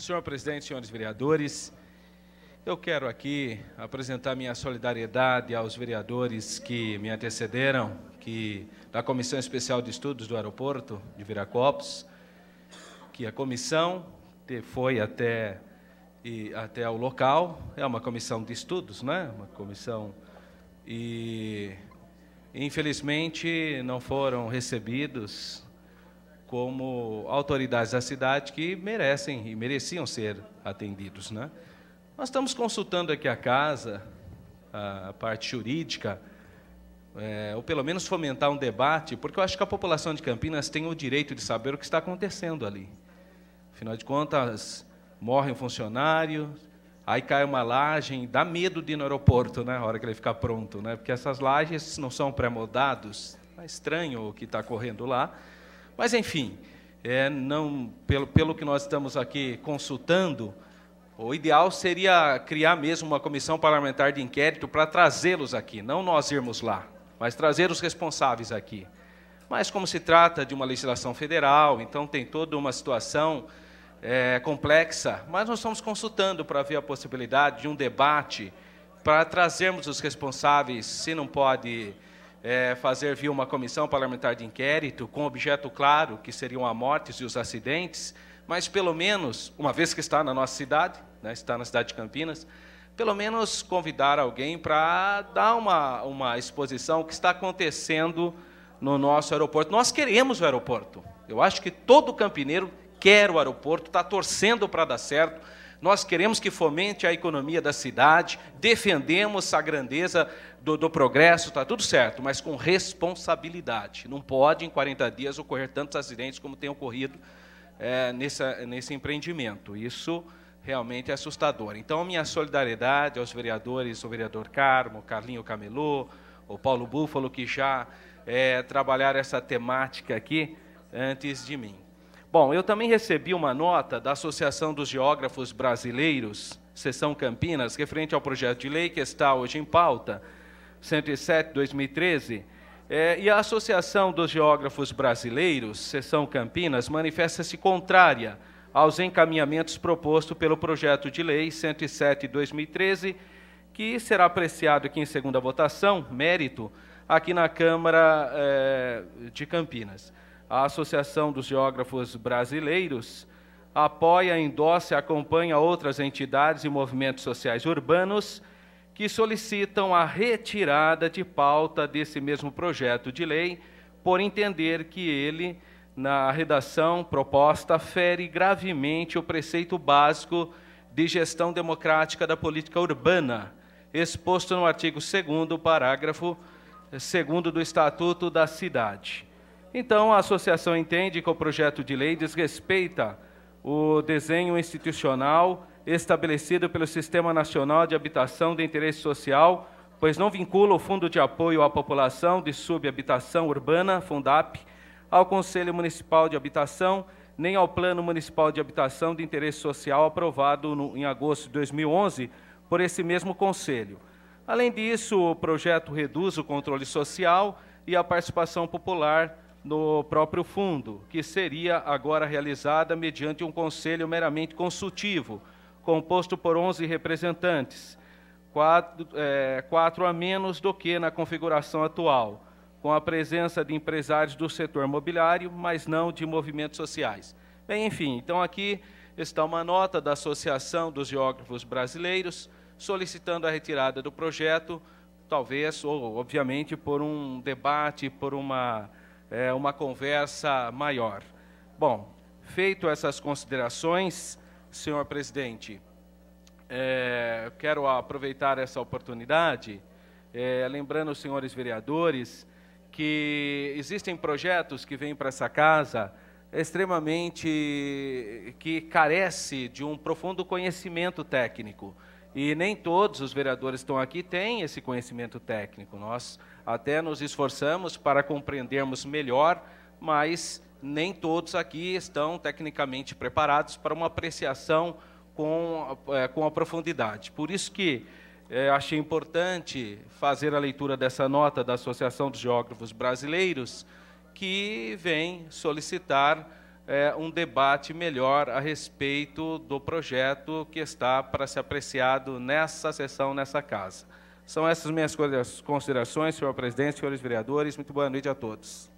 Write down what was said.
Senhor presidente, senhores vereadores, eu quero aqui apresentar minha solidariedade aos vereadores que me antecederam, que da Comissão Especial de Estudos do Aeroporto de Viracopos, que a comissão foi até e até o local, é uma comissão de estudos, né? Uma comissão e infelizmente não foram recebidos como autoridades da cidade que merecem e mereciam ser atendidos. Né? Nós estamos consultando aqui a casa, a parte jurídica, é, ou pelo menos fomentar um debate, porque eu acho que a população de Campinas tem o direito de saber o que está acontecendo ali. Afinal de contas, morre um funcionário, aí cai uma laje, dá medo de ir no aeroporto na né, hora que ele ficar pronto, né, porque essas lajes não são pré modados é tá estranho o que está correndo lá. Mas, enfim, é, não, pelo, pelo que nós estamos aqui consultando, o ideal seria criar mesmo uma comissão parlamentar de inquérito para trazê-los aqui, não nós irmos lá, mas trazer os responsáveis aqui. Mas, como se trata de uma legislação federal, então tem toda uma situação é, complexa, mas nós estamos consultando para ver a possibilidade de um debate para trazermos os responsáveis, se não pode é, fazer vir uma comissão parlamentar de inquérito com objeto claro que seriam a mortes e os acidentes, mas pelo menos, uma vez que está na nossa cidade, né, está na cidade de Campinas, pelo menos convidar alguém para dar uma, uma exposição que está acontecendo no nosso aeroporto. Nós queremos o aeroporto. Eu acho que todo campineiro quer o aeroporto, está torcendo para dar certo nós queremos que fomente a economia da cidade, defendemos a grandeza do, do progresso, está tudo certo, mas com responsabilidade. Não pode, em 40 dias, ocorrer tantos acidentes como tem ocorrido é, nessa, nesse empreendimento. Isso realmente é assustador. Então, minha solidariedade aos vereadores, o vereador Carmo, Carlinho Camelô, o Paulo Búfalo, que já é, trabalharam essa temática aqui antes de mim. Bom, eu também recebi uma nota da Associação dos Geógrafos Brasileiros, Seção Campinas, referente ao projeto de lei que está hoje em pauta, 107-2013, é, e a Associação dos Geógrafos Brasileiros, Seção Campinas, manifesta-se contrária aos encaminhamentos propostos pelo projeto de lei 107/2013, que será apreciado aqui em segunda votação, mérito, aqui na Câmara é, de Campinas a Associação dos Geógrafos Brasileiros apoia, endossa e acompanha outras entidades e movimentos sociais urbanos que solicitam a retirada de pauta desse mesmo projeto de lei, por entender que ele, na redação proposta, fere gravemente o preceito básico de gestão democrática da política urbana, exposto no artigo 2 parágrafo 2 do Estatuto da Cidade. Então, a associação entende que o projeto de lei desrespeita o desenho institucional estabelecido pelo Sistema Nacional de Habitação de Interesse Social, pois não vincula o Fundo de Apoio à População de Subhabitação Urbana, Fundap, ao Conselho Municipal de Habitação, nem ao Plano Municipal de Habitação de Interesse Social aprovado no, em agosto de 2011 por esse mesmo conselho. Além disso, o projeto reduz o controle social e a participação popular no próprio fundo, que seria agora realizada mediante um conselho meramente consultivo, composto por 11 representantes, quatro, é, quatro a menos do que na configuração atual, com a presença de empresários do setor imobiliário mas não de movimentos sociais. Bem, enfim, então aqui está uma nota da Associação dos Geógrafos Brasileiros solicitando a retirada do projeto, talvez, ou obviamente, por um debate, por uma é, uma conversa maior. Bom, feito essas considerações, senhor presidente, é, quero aproveitar essa oportunidade, é, lembrando os senhores vereadores que existem projetos que vêm para essa casa extremamente que carece de um profundo conhecimento técnico. E nem todos os vereadores que estão aqui têm esse conhecimento técnico. Nós até nos esforçamos para compreendermos melhor, mas nem todos aqui estão tecnicamente preparados para uma apreciação com, é, com a profundidade. Por isso que é, achei importante fazer a leitura dessa nota da Associação dos Geógrafos Brasileiros, que vem solicitar é, um debate melhor a respeito do projeto que está para ser apreciado nessa sessão, nessa casa. São essas minhas considerações, senhor presidente, senhores vereadores. Muito boa noite a todos.